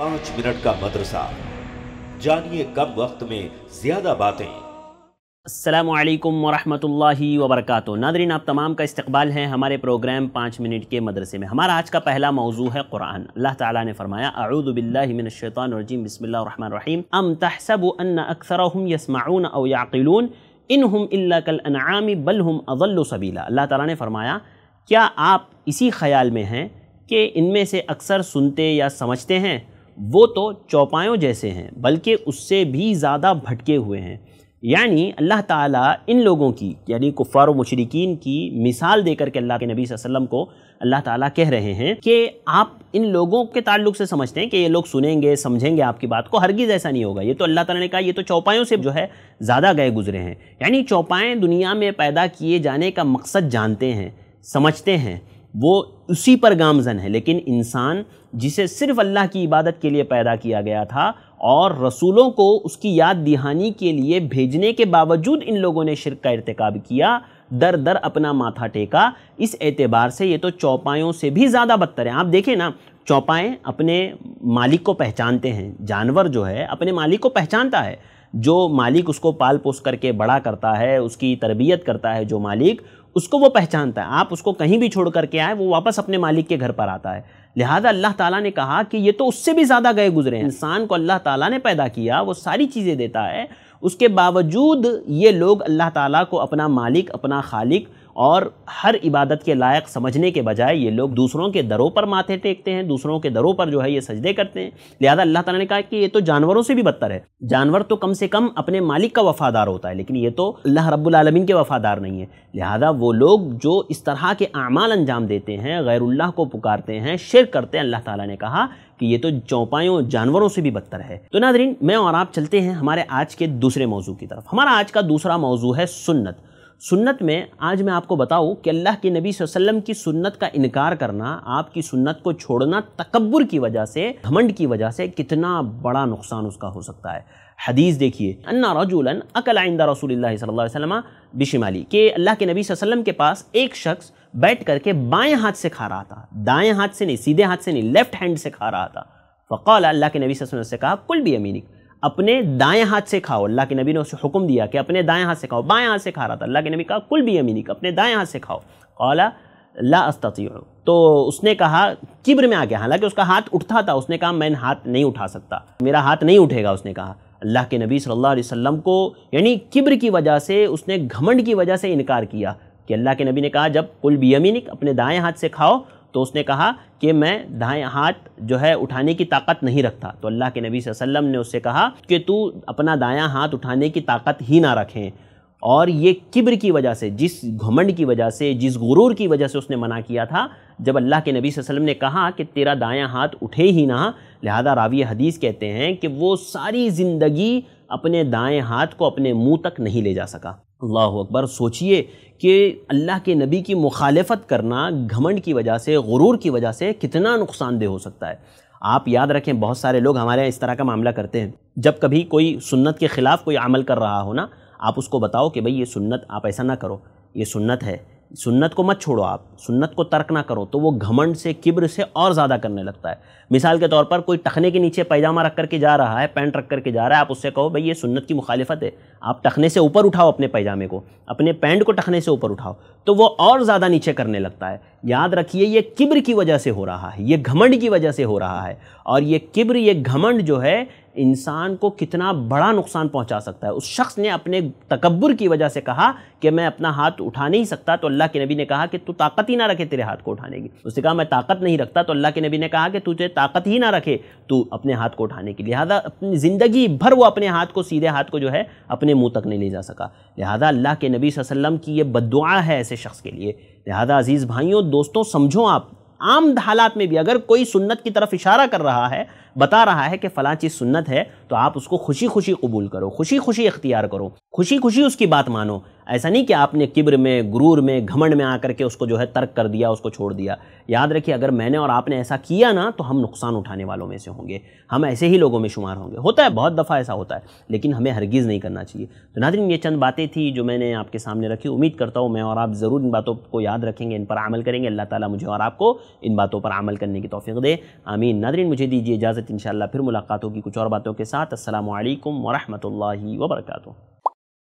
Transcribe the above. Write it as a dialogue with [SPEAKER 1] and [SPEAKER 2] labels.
[SPEAKER 1] पांच मिनट का मदरसा जानिए कम वक्त में ज्यादा बातें असलकम वरहमल वरक नादरीन आप तमाम का इस्तबाल है हमारे प्रोग्राम पाँच मिनट के मदरसे में हमारा आज का पहला मौजू है कुरान अल्लाह ताला ने फरमाया अरुदबिल्लिनशैतरजीम बसमीम अम तहसब अन अक्सर यसमाउन अव याकिलून इन हम कल अनामी बल हम अवल्ल अल्लाह ताला ने फरमाया क्या आप इसी ख्याल में हैं कि इनमें से अक्सर सुनते या समझते हैं वो तो चौपायों जैसे हैं बल्कि उससे भी ज़्यादा भटके हुए हैं यानी अल्लाह ताला इन लोगों की यानी कुफ़ार व मशरकिन की मिसाल देकर के अल्लाह के नबी वसल्लम को अल्लाह ताला कह रहे हैं कि आप इन लोगों के ताल्लुक से समझते हैं कि ये लोग सुनेंगे समझेंगे आपकी बात को हरगिज़ ऐसा नहीं होगा ये तो अल्लाह ताला ने कहा ये तो चौपायों से जो है ज़्यादा गए गुजरे हैं यानी चौपाएँ दुनिया में पैदा किए जाने का मकसद जानते हैं समझते हैं वो उसी पर गामजन है लेकिन इंसान जिसे सिर्फ अल्लाह की इबादत के लिए पैदा किया गया था और रसूलों को उसकी याद दिहानी के लिए भेजने के बावजूद इन लोगों ने शिरक का इरतकब किया दर दर अपना माथा टेका इस एतबार से ये तो चौपायों से भी ज़्यादा बदतर है आप देखें ना चौपाएँ अपने मालिक को पहचानते हैं जानवर जो है अपने मालिक को पहचानता है जो मालिक उसको पाल पोस करके बड़ा करता है उसकी तरबियत करता है जो मालिक उसको वो पहचानता है आप उसको कहीं भी छोड़ करके आए वो वापस अपने मालिक के घर पर आता है लिहाजा अल्लाह ताला ने कहा कि ये तो उससे भी ज़्यादा गए गुजरे हैं इंसान को अल्लाह ताला ने पैदा किया वो सारी चीज़ें देता है उसके बावजूद ये लोग अल्लाह ताला को अपना मालिक अपना खालिक और हर इबादत के लायक समझने के बजाय ये लोग दूसरों के दरों पर माथे टेकते हैं दूसरों के दरों पर जो है ये सजदे करते हैं लिहाजा अल्लाह ताला ने कहा कि ये तो जानवरों से भी बदतर है जानवर तो कम से कम अपने मालिक का वफादार होता है लेकिन ये तो अल्लाह रब्बुलमीन के वफादार नहीं है लिहाजा वो लोग जो इस तरह के अमाल अंजाम देते हैं गैरुल्लाह को पुकारते हैं शेर करते हैं अल्लाह ताला ने कहा कि ये तो चौपायों जानवरों से भी बदतर है तो नादरीन मैं और आप चलते हैं हमारे आज के दूसरे मौजू की तरफ हमारा आज का दूसरा मौजू है सुन्नत सुन्नत में आज मैं आपको बताऊं कि अल्लाह के नबी वसल्लम की सुन्नत का इनकार करना आपकी सुन्नत को छोड़ना तकबर की वजह से घमंड की वजह से कितना बड़ा नुकसान उसका हो सकता है हदीस देखिए अन्ना रजुलन अकल आइंदा रसूल सल्ला बिशमाली के अल्लाह के नबी वसल्लम के पास एक शख्स बैठ करके बाएँ हाथ से खा रहा था दाएँ हाथ से नहीं सीधे हाथ से नहीं लेफ्ट हैंड से खा रहा था फ़कौल अल्लाह के नबी वसल्लम से कहा कुल भी अमीनिक अपने दाएं हाथ से खाओ अल्लाह के नबी ने उसे हुक्म दिया कि अपने दाएं हाथ से खाओ बाएं हाथ से खा रहा था अल्लाह के नबी कहा कुल भी अमीनी का अपने दाएं हाथ से खाओ कौला ला हो तो उसने कहा किब्र में आ गया हालांकि उसका हाथ उठता था उसने कहा मैं हाथ नहीं उठा सकता मेरा हाथ नहीं उठेगा उसने कहा अल्लाह के नबी सल्लल्लाहु अलैहि वसल्लम को यानी किब्र की वजह से उसने घमंड की वजह से इनकार किया कि अल्लाह के नबी ने कहा जब कुल अमीनिक अपने दाएं हाथ से खाओ तो उसने कहा कि मैं दाएँ हाथ जो है उठाने की ताकत नहीं रखता तो अल्लाह के नबी वसल्लम ने उससे कहा कि तू अपना दाया हाथ उठाने की ताकत ही ना रखें और ये किब्र की वजह से जिस घमंड की वजह से जिस गुरूर की वजह से उसने मना किया था जब अल्लाह के नबी वसल्लम ने कहा कि तेरा दाया हाथ उठे ही ना लिहाजा रावी हदीस कहते हैं कि वो सारी ज़िंदगी अपने दाएं हाथ को अपने मुंह तक नहीं ले जा सका अल्लाह अकबर सोचिए कि अल्लाह के नबी की मुखालफत करना घमंड की वजह से गुरूर की वजह से कितना नुकसानदेह हो सकता है आप याद रखें बहुत सारे लोग हमारे यहाँ इस तरह का मामला करते हैं जब कभी कोई सुन्नत के ख़िलाफ़ कोई अमल कर रहा हो ना आप उसको बताओ कि भाई ये सुन्नत आप ऐसा ना करो ये सुन्नत है सुन्नत को मत छोड़ो आप सुन्नत को तर्क ना करो तो वो घमंड से किब्र से और ज़्यादा करने लगता है मिसाल के तौर पर कोई टखने के नीचे पैजामा रख करके जा रहा है पैंट रख करके जा रहा है आप उससे कहो भाई ये सुन्नत की मुखालफत है आप टखने से ऊपर उठाओ अपने पैजामे को अपने पैंट को टखने से ऊपर उठाओ तो वो और ज़्यादा नीचे करने लगता है याद रखिए ये किब्र की वजह से हो रहा है ये घमंड की वजह से हो रहा है और ये किब्र ये घमंड जो है इंसान को कितना बड़ा नुकसान पहुंचा सकता है उस शख्स ने अपने तकबर की वजह से कहा कि मैं अपना हाथ उठा नहीं सकता तो अल्लाह के नबी ने कहा कि तू ताकत ही ना रखे तेरे हाथ को उठाने की उसने कहा मैं ताकत नहीं रखता तो अल्लाह के नबी ने कहा कि तुझे ताकत ही ना रखे तू अपने हाथ को उठाने की लिहाजा अपनी ज़िंदगी भर वो अपने हाथ को सीधे हाथ को जो है अपने मुँह तक नहीं ले जा सका लिहाजा अल्लाह के नबी वसल्लम की ये बदुआ है ऐसे शख्स के लिए लिहाजा अज़ीज़ भाइयों दोस्तों समझो आप आम हालात में भी अगर कोई सुन्नत की तरफ इशारा कर रहा है बता रहा है कि फ़लाँ चीज़ सुन्नत है तो आप उसको खुशी खुशी कबूल करो खुशी खुशी इख्तियार करो खुशी खुशी उसकी बात मानो ऐसा नहीं कि आपने किब्र में गुरूर में घमंड में आकर के उसको जो है तर्क कर दिया उसको छोड़ दिया याद रखिए अगर मैंने और आपने ऐसा किया ना तो हम नुकसान उठाने वालों में से होंगे हम ऐसे ही लोगों में शुमार होंगे होता है बहुत दफ़ा ऐसा होता है लेकिन हमें हरगिज़ नहीं करना चाहिए तो नादरीन ये चंद बातें थी जो मैंने आपके सामने रखी उम्मीद करता हूँ मैं और आप ज़रूर इन बातों को याद रखेंगे इन पर अमल करेंगे अल्लाह ताली मुझे और आपको इन बातों पर अमल करने की तोफ़ी दे आमीन नादरीन मुझे दीजिए इजाज़त इन फिर मुलाकात होगी कुछ और बातों के साथ असल वरहमल वर्का